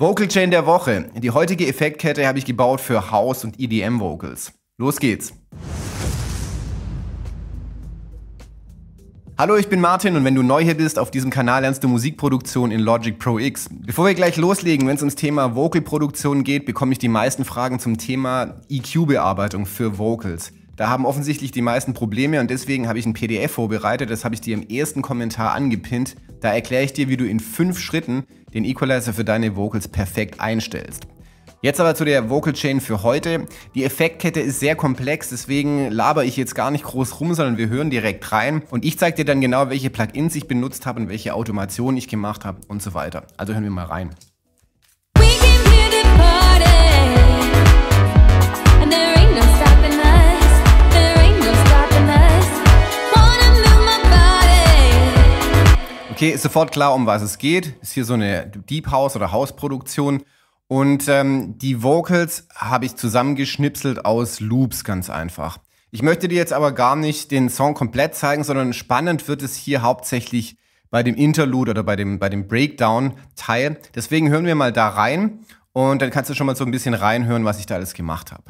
Vocal Chain der Woche. Die heutige Effektkette habe ich gebaut für House und EDM Vocals. Los geht's. Hallo, ich bin Martin und wenn du neu hier bist, auf diesem Kanal lernst du Musikproduktion in Logic Pro X. Bevor wir gleich loslegen, wenn es ums Thema Vocalproduktion geht, bekomme ich die meisten Fragen zum Thema EQ-Bearbeitung für Vocals. Da haben offensichtlich die meisten Probleme und deswegen habe ich ein PDF vorbereitet, das habe ich dir im ersten Kommentar angepinnt. Da erkläre ich dir, wie du in fünf Schritten den Equalizer für deine Vocals perfekt einstellst. Jetzt aber zu der Vocal Chain für heute. Die Effektkette ist sehr komplex, deswegen laber ich jetzt gar nicht groß rum, sondern wir hören direkt rein. Und ich zeige dir dann genau, welche Plugins ich benutzt habe und welche Automationen ich gemacht habe und so weiter. Also hören wir mal rein. Okay, ist sofort klar, um was es geht. Ist hier so eine Deep House oder House-Produktion. Und ähm, die Vocals habe ich zusammengeschnipselt aus Loops ganz einfach. Ich möchte dir jetzt aber gar nicht den Song komplett zeigen, sondern spannend wird es hier hauptsächlich bei dem Interlude oder bei dem, bei dem Breakdown-Teil. Deswegen hören wir mal da rein und dann kannst du schon mal so ein bisschen reinhören, was ich da alles gemacht habe.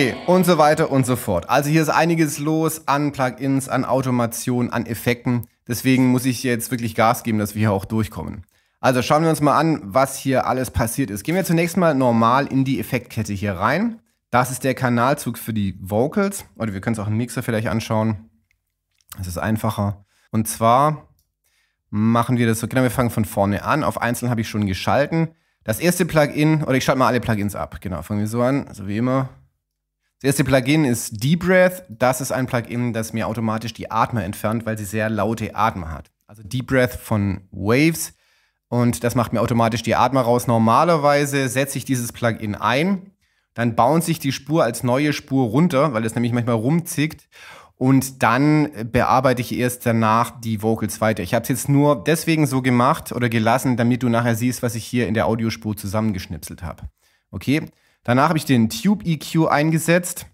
Okay, und so weiter und so fort. Also hier ist einiges los an Plugins, an Automation, an Effekten. Deswegen muss ich jetzt wirklich Gas geben, dass wir hier auch durchkommen. Also schauen wir uns mal an, was hier alles passiert ist. Gehen wir zunächst mal normal in die Effektkette hier rein. Das ist der Kanalzug für die Vocals. Oder wir können es auch im Mixer vielleicht anschauen. Das ist einfacher. Und zwar machen wir das so. Genau, wir fangen von vorne an. Auf einzeln habe ich schon geschalten. Das erste Plugin, oder ich schalte mal alle Plugins ab. Genau, fangen wir so an, so also wie immer. Das erste Plugin ist Deep Breath. Das ist ein Plugin, das mir automatisch die Atmer entfernt, weil sie sehr laute Atmer hat. Also Deep Breath von Waves. Und das macht mir automatisch die Atmer raus. Normalerweise setze ich dieses Plugin ein. Dann bauen sich die Spur als neue Spur runter, weil es nämlich manchmal rumzickt. Und dann bearbeite ich erst danach die Vocals weiter. Ich habe es jetzt nur deswegen so gemacht oder gelassen, damit du nachher siehst, was ich hier in der Audiospur zusammengeschnipselt habe. Okay? Danach habe ich den Tube EQ eingesetzt,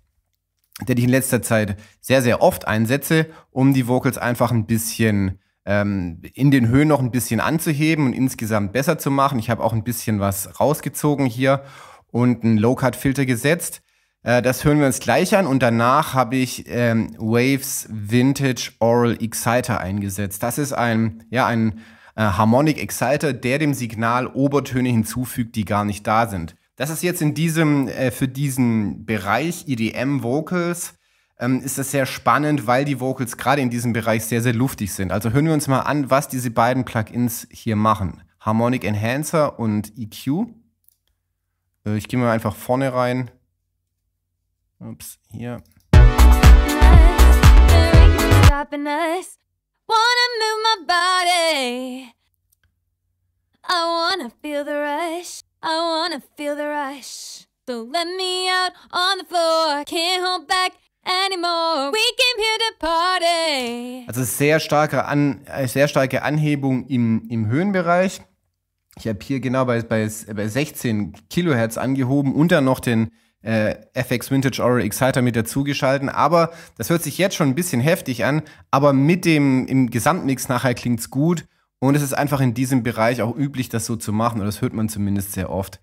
den ich in letzter Zeit sehr, sehr oft einsetze, um die Vocals einfach ein bisschen ähm, in den Höhen noch ein bisschen anzuheben und insgesamt besser zu machen. Ich habe auch ein bisschen was rausgezogen hier und einen Low-Cut-Filter gesetzt. Äh, das hören wir uns gleich an und danach habe ich ähm, Waves Vintage Oral Exciter eingesetzt. Das ist ein, ja, ein, äh, Harmonic Exciter, der dem Signal Obertöne hinzufügt, die gar nicht da sind. Das ist jetzt in diesem, äh, für diesen Bereich EDM Vocals, ähm, ist das sehr spannend, weil die Vocals gerade in diesem Bereich sehr, sehr luftig sind. Also hören wir uns mal an, was diese beiden Plugins hier machen. Harmonic Enhancer und EQ. Äh, ich gehe mal einfach vorne rein. Ups, hier. I wanna feel the rush. I wanna feel the rush. So let me out on the floor. Can't hold back anymore. We came here to party. Also sehr starke, An äh, sehr starke Anhebung im, im Höhenbereich. Ich habe hier genau bei, bei, bei 16 Kilohertz angehoben und dann noch den äh, FX Vintage Oral Exciter mit dazugeschalten. Aber das hört sich jetzt schon ein bisschen heftig an, aber mit dem im Gesamtmix nachher klingt es gut. Und es ist einfach in diesem Bereich auch üblich, das so zu machen, oder das hört man zumindest sehr oft.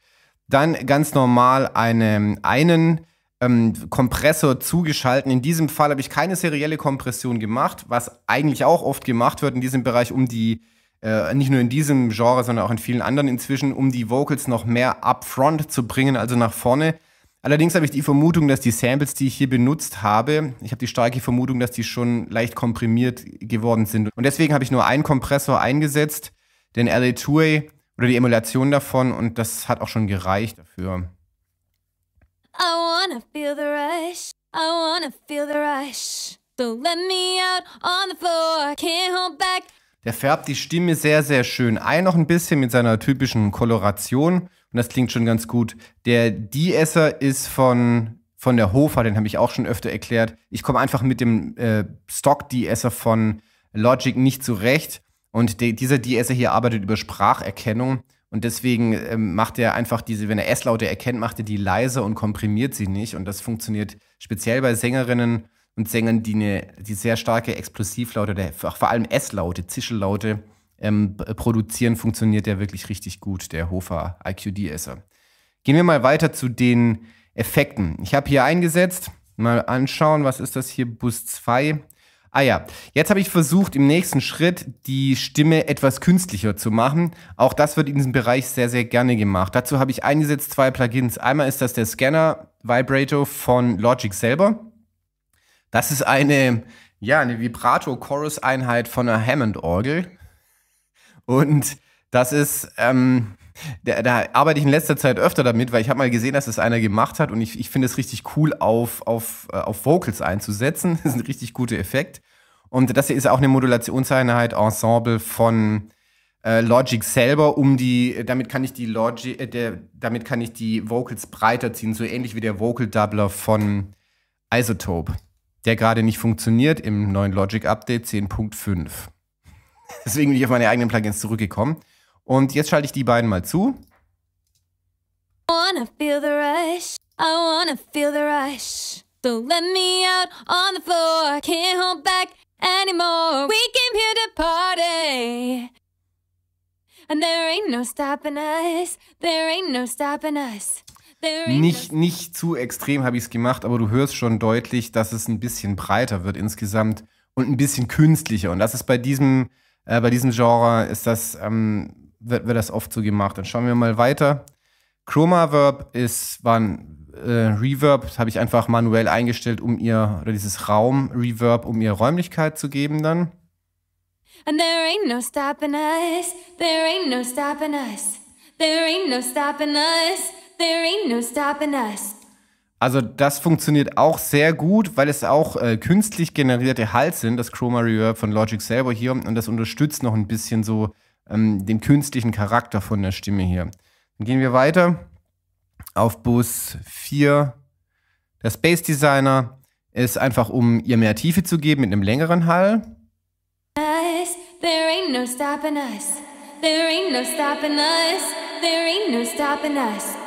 Dann ganz normal eine, einen ähm, Kompressor zugeschalten. In diesem Fall habe ich keine serielle Kompression gemacht, was eigentlich auch oft gemacht wird in diesem Bereich, um die, äh, nicht nur in diesem Genre, sondern auch in vielen anderen inzwischen, um die Vocals noch mehr upfront zu bringen, also nach vorne. Allerdings habe ich die Vermutung, dass die Samples, die ich hier benutzt habe, ich habe die starke Vermutung, dass die schon leicht komprimiert geworden sind. Und deswegen habe ich nur einen Kompressor eingesetzt, den LA2A oder die Emulation davon und das hat auch schon gereicht dafür. I wanna feel the rush, I wanna feel the rush. Don't let me out on the floor, can't hold back. Der färbt die Stimme sehr, sehr schön ein, noch ein bisschen mit seiner typischen Koloration und das klingt schon ganz gut. Der Die-Esser ist von, von der Hofer, den habe ich auch schon öfter erklärt. Ich komme einfach mit dem äh, Stock-Die-Esser von Logic nicht zurecht. Und de, dieser Die-Esser hier arbeitet über Spracherkennung. Und deswegen ähm, macht er einfach diese, wenn er S-Laute erkennt, macht er die leise und komprimiert sie nicht. Und das funktioniert speziell bei Sängerinnen und Sängern, die, eine, die sehr starke Explosivlaute, oder vor allem S-Laute, Zischellaute ähm, äh, produzieren, funktioniert der wirklich richtig gut, der Hofer IQD-Esser. Gehen wir mal weiter zu den Effekten. Ich habe hier eingesetzt, mal anschauen, was ist das hier, Bus 2. Ah ja, jetzt habe ich versucht, im nächsten Schritt die Stimme etwas künstlicher zu machen. Auch das wird in diesem Bereich sehr, sehr gerne gemacht. Dazu habe ich eingesetzt zwei Plugins. Einmal ist das der Scanner Vibrato von Logic selber. Das ist eine, ja, eine Vibrato-Chorus-Einheit von einer Hammond-Orgel. Und das ist, ähm, da, da, arbeite ich in letzter Zeit öfter damit, weil ich habe mal gesehen, dass das einer gemacht hat und ich, ich finde es richtig cool, auf, auf, äh, auf Vocals einzusetzen. Das ist ein richtig guter Effekt. Und das hier ist auch eine Modulationseinheit Ensemble von äh, Logic selber, um die, damit kann ich die Logic, äh, der, damit kann ich die Vocals breiter ziehen, so ähnlich wie der Vocal Doubler von Isotope, der gerade nicht funktioniert im neuen Logic Update 10.5. Deswegen bin ich auf meine eigenen Plugins zurückgekommen. Und jetzt schalte ich die beiden mal zu. Wanna feel the rush, I wanna feel the rush. So let me out on the floor, can't hold back anymore. We came here to party. And there ain't no stopping us, there ain't no stopping us. Nicht, nicht zu extrem habe ich es gemacht, aber du hörst schon deutlich, dass es ein bisschen breiter wird insgesamt und ein bisschen künstlicher. Und das ist bei diesem äh, bei diesem Genre ist das, ähm, wird, wird das oft so gemacht. Dann schauen wir mal weiter. Chroma Verb ist, war ein äh, Reverb, habe ich einfach manuell eingestellt, um ihr, oder dieses Raum Reverb, um ihr Räumlichkeit zu geben dann. And there ain't no stopping us, there ain't no stopping us, there ain't no stopping us, there ain't no stopping us. Also das funktioniert auch sehr gut, weil es auch äh, künstlich generierte Hals sind, das Chroma Reverb von Logic selber hier. Und das unterstützt noch ein bisschen so ähm, den künstlichen Charakter von der Stimme hier. Dann gehen wir weiter auf Bus 4. Der Space Designer ist einfach, um ihr mehr Tiefe zu geben mit einem längeren Hall. There ain't no stopping us. There ain't no stopping us. There ain't no stopping us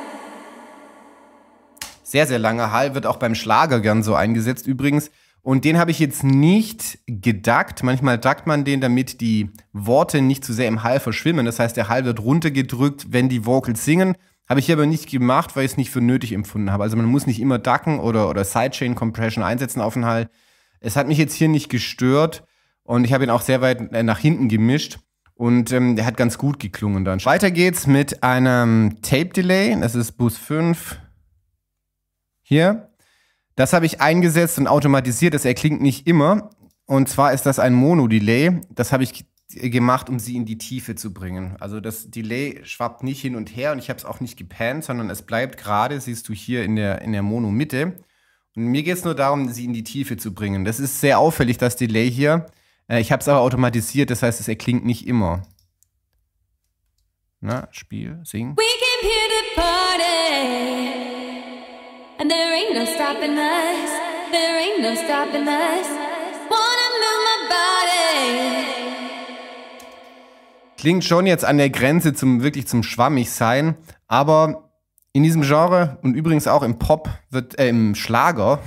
sehr, sehr lange Hall, wird auch beim Schlager gern so eingesetzt übrigens. Und den habe ich jetzt nicht geduckt. Manchmal duckt man den, damit die Worte nicht zu sehr im Hall verschwimmen. Das heißt, der Hall wird runtergedrückt, wenn die Vocals singen. Habe ich hier aber nicht gemacht, weil ich es nicht für nötig empfunden habe. Also man muss nicht immer ducken oder, oder Sidechain Compression einsetzen auf den Hall. Es hat mich jetzt hier nicht gestört und ich habe ihn auch sehr weit äh, nach hinten gemischt. Und ähm, der hat ganz gut geklungen dann. Weiter geht's mit einem Tape Delay. Das ist Bus 5, hier, das habe ich eingesetzt und automatisiert, das erklingt nicht immer. Und zwar ist das ein Mono-Delay. Das habe ich gemacht, um sie in die Tiefe zu bringen. Also das Delay schwappt nicht hin und her und ich habe es auch nicht gepannt, sondern es bleibt gerade, siehst du hier in der, in der Mono-Mitte. Und mir geht es nur darum, sie in die Tiefe zu bringen. Das ist sehr auffällig, das Delay hier. Äh, ich habe es aber automatisiert, das heißt, es erklingt nicht immer. Na, Spiel, sing. We came here to party. And there ain't no stopping us. There ain't no stopping us. Wanna move my body. Klingt schon jetzt an der Grenze zum wirklich zum schwammig sein, aber in diesem Genre und übrigens auch im Pop wird äh, im Schlager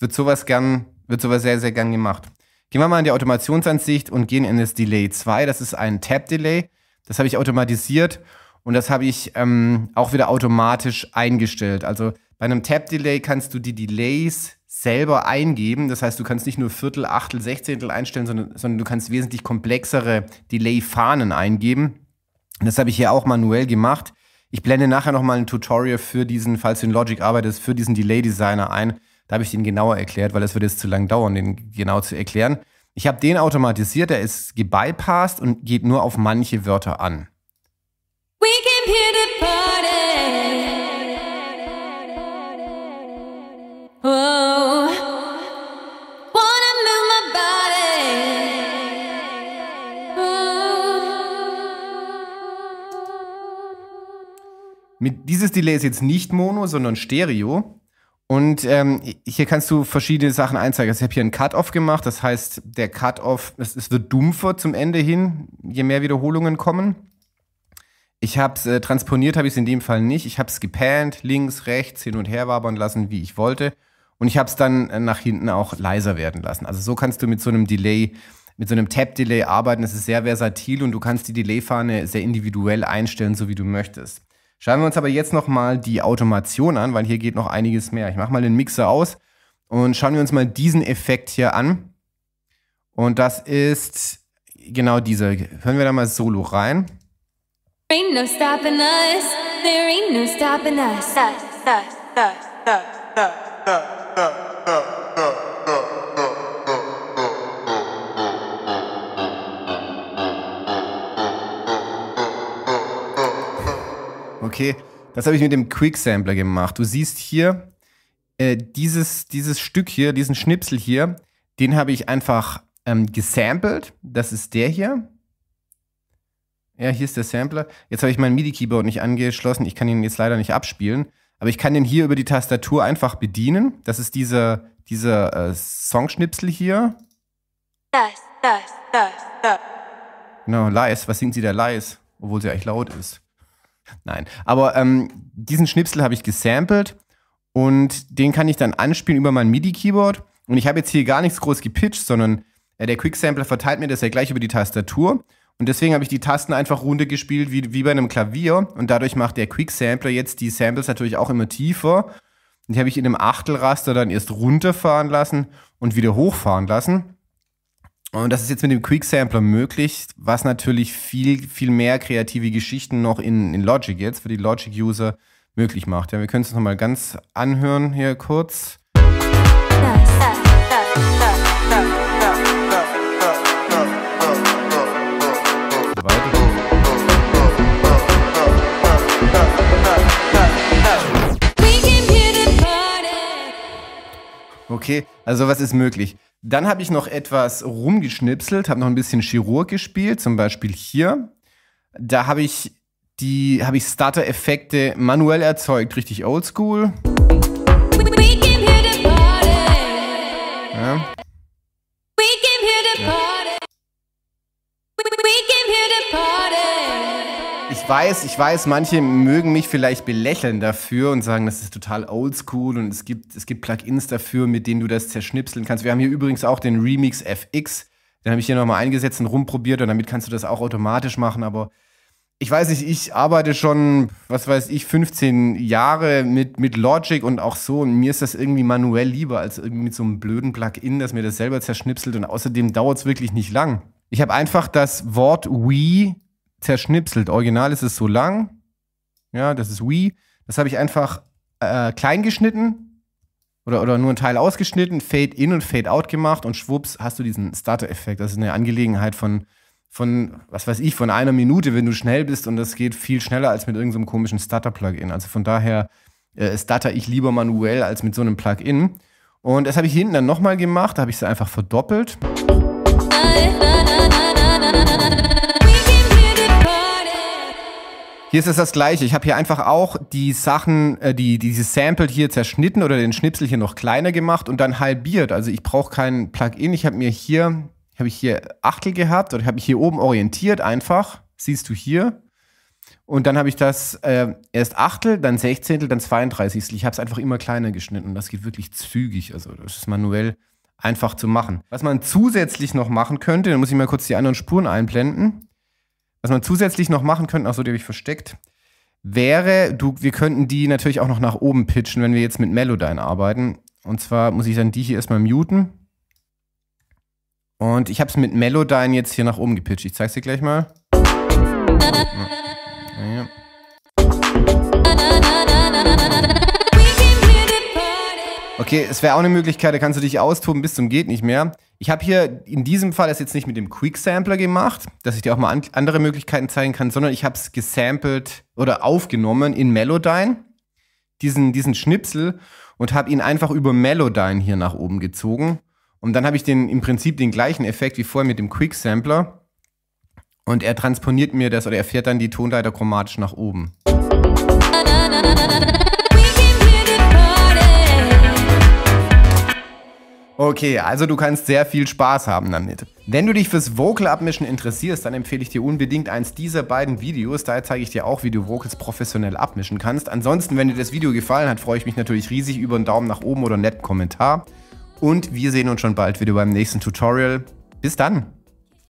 wird sowas gern wird sowas sehr sehr gern gemacht. Gehen wir mal in die Automationsansicht und gehen in das Delay 2. Das ist ein tap delay Das habe ich automatisiert und das habe ich ähm, auch wieder automatisch eingestellt. Also bei einem tap delay kannst du die Delays selber eingeben. Das heißt, du kannst nicht nur Viertel, Achtel, Sechzehntel einstellen, sondern, sondern du kannst wesentlich komplexere Delay-Fahnen eingeben. das habe ich hier auch manuell gemacht. Ich blende nachher nochmal ein Tutorial für diesen, falls du in Logic arbeitest, für diesen Delay-Designer ein. Da habe ich den genauer erklärt, weil es würde jetzt zu lang dauern, den genau zu erklären. Ich habe den automatisiert, der ist gebypassed und geht nur auf manche Wörter an. We came here to Oh. Oh. Mit dieses Delay ist jetzt nicht Mono, sondern Stereo. Und ähm, hier kannst du verschiedene Sachen einzeigen. Also ich habe hier einen Cut-Off gemacht, das heißt, der Cut-Off, es, wird dumpfer zum Ende hin, je mehr Wiederholungen kommen. Ich habe es äh, transponiert, habe ich es in dem Fall nicht. Ich habe es gepannt, links, rechts, hin und her wabern lassen, wie ich wollte. Und ich habe es dann äh, nach hinten auch leiser werden lassen. Also so kannst du mit so einem Delay, mit so einem tap delay arbeiten. Es ist sehr versatil und du kannst die Delay-Fahne sehr individuell einstellen, so wie du möchtest. Schauen wir uns aber jetzt nochmal die Automation an, weil hier geht noch einiges mehr. Ich mache mal den Mixer aus und schauen wir uns mal diesen Effekt hier an. Und das ist genau dieser. Hören wir da mal Solo rein. There ain't no stopping us. There ain't no stopping us. Okay, das habe ich mit dem Quick Sampler gemacht. Du siehst hier, äh, dieses, dieses Stück hier, diesen Schnipsel hier, den habe ich einfach ähm, gesampelt. Das ist der hier. Ja, hier ist der Sampler. Jetzt habe ich mein MIDI-Keyboard nicht angeschlossen. Ich kann ihn jetzt leider nicht abspielen. Aber ich kann den hier über die Tastatur einfach bedienen. Das ist dieser diese, äh, Songschnipsel hier. Das, das, das, das. Genau, Lies. Was singt sie da Lies? Obwohl sie eigentlich laut ist. Nein, aber ähm, diesen Schnipsel habe ich gesampelt und den kann ich dann anspielen über mein MIDI-Keyboard. Und ich habe jetzt hier gar nichts groß gepitcht, sondern äh, der Quick-Sampler verteilt mir das ja gleich über die Tastatur. Und deswegen habe ich die Tasten einfach runde gespielt, wie, wie bei einem Klavier. Und dadurch macht der Quick Sampler jetzt die Samples natürlich auch immer tiefer. Und die habe ich in einem Achtelraster dann erst runterfahren lassen und wieder hochfahren lassen. Und das ist jetzt mit dem Quick Sampler möglich, was natürlich viel, viel mehr kreative Geschichten noch in, in Logic jetzt für die Logic-User möglich macht. Ja, wir können es nochmal ganz anhören hier kurz. Okay, also was ist möglich? Dann habe ich noch etwas rumgeschnipselt, habe noch ein bisschen Chirurg gespielt, zum Beispiel hier. Da habe ich die habe ich Starter-Effekte manuell erzeugt, richtig oldschool. Ja. ich weiß, ich weiß, manche mögen mich vielleicht belächeln dafür und sagen, das ist total oldschool und es gibt, es gibt Plugins dafür, mit denen du das zerschnipseln kannst. Wir haben hier übrigens auch den Remix FX. Den habe ich hier nochmal eingesetzt und rumprobiert und damit kannst du das auch automatisch machen, aber ich weiß nicht, ich arbeite schon, was weiß ich, 15 Jahre mit, mit Logic und auch so. Und mir ist das irgendwie manuell lieber als irgendwie mit so einem blöden Plugin, das mir das selber zerschnipselt. Und außerdem dauert es wirklich nicht lang. Ich habe einfach das Wort We zerschnipselt. Original ist es so lang. Ja, das ist Wii. Das habe ich einfach äh, klein geschnitten oder, oder nur einen Teil ausgeschnitten, Fade in und Fade out gemacht und schwupps hast du diesen Starter-Effekt. Das ist eine Angelegenheit von, von, was weiß ich, von einer Minute, wenn du schnell bist und das geht viel schneller als mit irgendeinem so komischen Starter-Plugin. Also von daher äh, starter ich lieber manuell als mit so einem Plugin. Und das habe ich hinten dann nochmal gemacht, da habe ich es einfach verdoppelt. Hier ist es das gleiche. Ich habe hier einfach auch die Sachen, äh, die, diese Sample hier zerschnitten oder den Schnipsel hier noch kleiner gemacht und dann halbiert. Also ich brauche kein Plugin. Ich habe mir hier, habe ich hier Achtel gehabt oder habe ich hier oben orientiert einfach. Siehst du hier. Und dann habe ich das äh, erst Achtel, dann Sechzehntel, dann 32. Ich habe es einfach immer kleiner geschnitten. Und das geht wirklich zügig. Also das ist manuell einfach zu machen. Was man zusätzlich noch machen könnte, dann muss ich mal kurz die anderen Spuren einblenden. Was man zusätzlich noch machen könnte, auch so, die habe ich versteckt, wäre, du, wir könnten die natürlich auch noch nach oben pitchen, wenn wir jetzt mit Melodyne arbeiten. Und zwar muss ich dann die hier erstmal muten. Und ich habe es mit Melodyne jetzt hier nach oben gepitcht. Ich zeige es dir gleich mal. Ja. Okay, es wäre auch eine Möglichkeit, da kannst du dich austoben bis zum geht nicht mehr. Ich habe hier in diesem Fall das jetzt nicht mit dem Quick Sampler gemacht, dass ich dir auch mal an andere Möglichkeiten zeigen kann, sondern ich habe es gesampelt oder aufgenommen in Melodyne, diesen, diesen Schnipsel, und habe ihn einfach über Melodyne hier nach oben gezogen. Und dann habe ich den im Prinzip den gleichen Effekt wie vorher mit dem Quick Sampler. Und er transponiert mir das oder er fährt dann die Tonleiter chromatisch nach oben. Okay, also du kannst sehr viel Spaß haben damit. Wenn du dich fürs Vocal abmischen interessierst, dann empfehle ich dir unbedingt eins dieser beiden Videos. Da zeige ich dir auch, wie du Vocals professionell abmischen kannst. Ansonsten, wenn dir das Video gefallen hat, freue ich mich natürlich riesig über einen Daumen nach oben oder einen netten Kommentar. Und wir sehen uns schon bald wieder beim nächsten Tutorial. Bis dann!